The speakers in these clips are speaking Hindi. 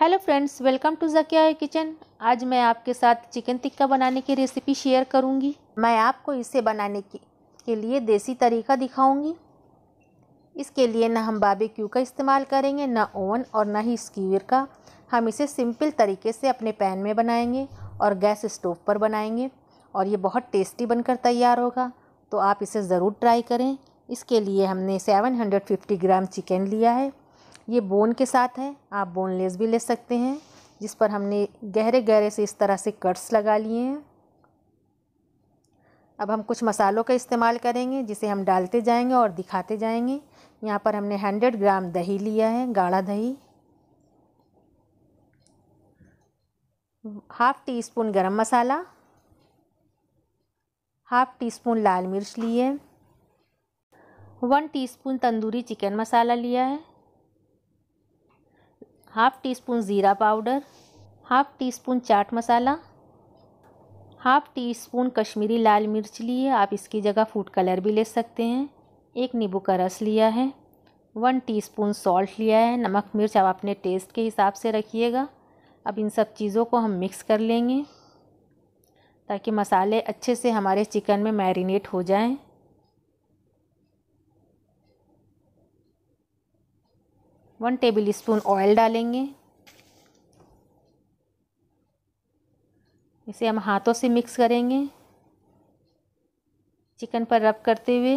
hello friends welcome to Zakia kitchen आज मैं आपके साथ चिकन टिक्का बनाने की रेसिपी शेयर करूंगी मैं आपको इसे बनाने के, के लिए देसी तरीका दिखाऊंगी इसके लिए ना हम बाबेक्यू का इस्तेमाल करेंगे ना ओवन और ना ही स्कीवर का हम इसे सिंपल तरीके से अपने पैन में बनाएंगे और गैस स्टोव पर बनाएंगे और ये बहुत टेस्टी बनकर तैयार होगा तो आप इसे ज़रूर ट्राई करें इसके लिए हमने सेवन ग्राम चिकन लिया है ये बोन के साथ है आप बोनलेस भी ले सकते हैं जिस पर हमने गहरे गहरे से इस तरह से कट्स लगा लिए हैं अब हम कुछ मसालों का इस्तेमाल करेंगे जिसे हम डालते जाएंगे और दिखाते जाएंगे यहाँ पर हमने हंड्रेड ग्राम दही लिया है गाढ़ा दही half teaspoon garam masala half teaspoon लाल मिर्च ली है one teaspoon tandoori chicken masala लिया है हाफ़ टी स्पून ज़ीरा powder half teaspoon chaat masala half teaspoon Kashmiri लाल मिर्च ली है आप इसकी जगह फूड कलर भी ले सकते हैं एक नींबू का रस लिया है वन टीस्पून सॉल्ट लिया है नमक मिर्च आप अपने टेस्ट के हिसाब से रखिएगा अब इन सब चीज़ों को हम मिक्स कर लेंगे ताकि मसाले अच्छे से हमारे चिकन में मैरिनेट हो जाएं वन टेबल स्पून ऑयल डालेंगे इसे हम हाथों से मिक्स करेंगे चिकन पर रब करते हुए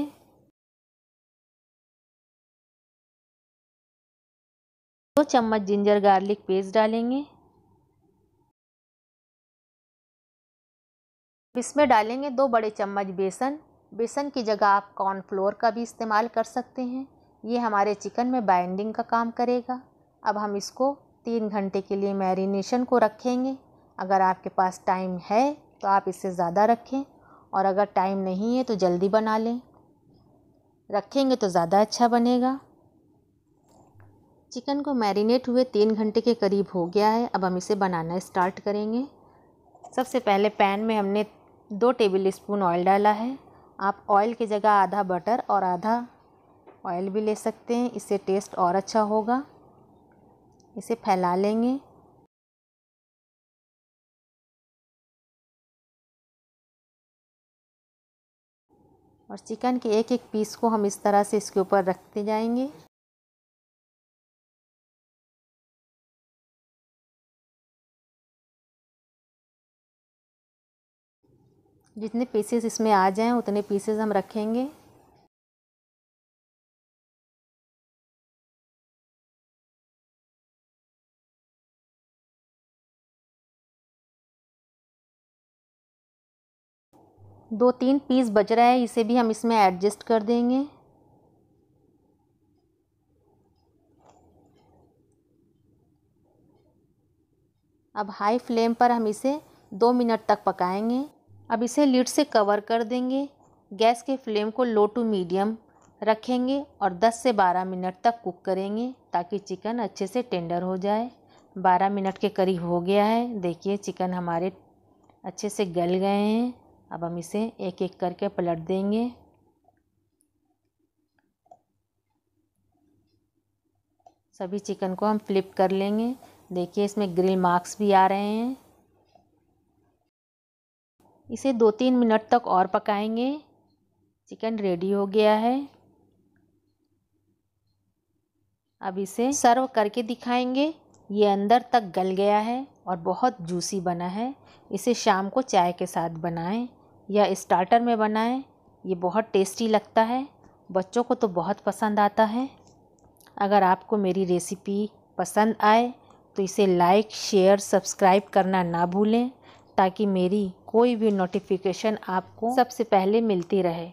दो चम्मच जिंजर गार्लिक पेस्ट डालेंगे इसमें डालेंगे दो बड़े चम्मच बेसन बेसन की जगह आप कॉर्नफ्लोर का भी इस्तेमाल कर सकते हैं ये हमारे चिकन में बाइंडिंग का काम करेगा अब हम इसको तीन घंटे के लिए मैरिनेशन को रखेंगे अगर आपके पास टाइम है तो आप इससे ज़्यादा रखें और अगर टाइम नहीं है तो जल्दी बना लें रखेंगे तो ज़्यादा अच्छा बनेगा चिकन को मैरिनेट हुए तीन घंटे के करीब हो गया है अब हम इसे बनाना स्टार्ट करेंगे सबसे पहले पैन में हमने दो टेबल स्पून ऑयल डाला है आप ऑयल की जगह आधा बटर और आधा ऑयल भी ले सकते हैं इससे टेस्ट और अच्छा होगा इसे फैला लेंगे और चिकन के एक एक पीस को हम इस तरह से इसके ऊपर रखते जाएंगे जितने पीसेस इसमें आ जाएं उतने पीसेस हम रखेंगे दो तीन पीस बच रहा है इसे भी हम इसमें एडजस्ट कर देंगे अब हाई फ्लेम पर हम इसे दो मिनट तक पकाएंगे अब इसे लिड से कवर कर देंगे गैस के फ्लेम को लो टू मीडियम रखेंगे और 10 से 12 मिनट तक कुक करेंगे ताकि चिकन अच्छे से टेंडर हो जाए 12 मिनट के करीब हो गया है देखिए चिकन हमारे अच्छे से गल गए हैं अब हम इसे एक एक करके पलट देंगे सभी चिकन को हम फ्लिप कर लेंगे देखिए इसमें ग्रिल मार्क्स भी आ रहे हैं इसे दो तीन मिनट तक और पकाएंगे चिकन रेडी हो गया है अब इसे सर्व करके दिखाएंगे ये अंदर तक गल गया है और बहुत जूसी बना है इसे शाम को चाय के साथ बनाएं या स्टार्टर में बनाएं ये बहुत टेस्टी लगता है बच्चों को तो बहुत पसंद आता है अगर आपको मेरी रेसिपी पसंद आए तो इसे लाइक शेयर सब्सक्राइब करना ना भूलें ताकि मेरी कोई भी नोटिफिकेशन आपको सबसे पहले मिलती रहे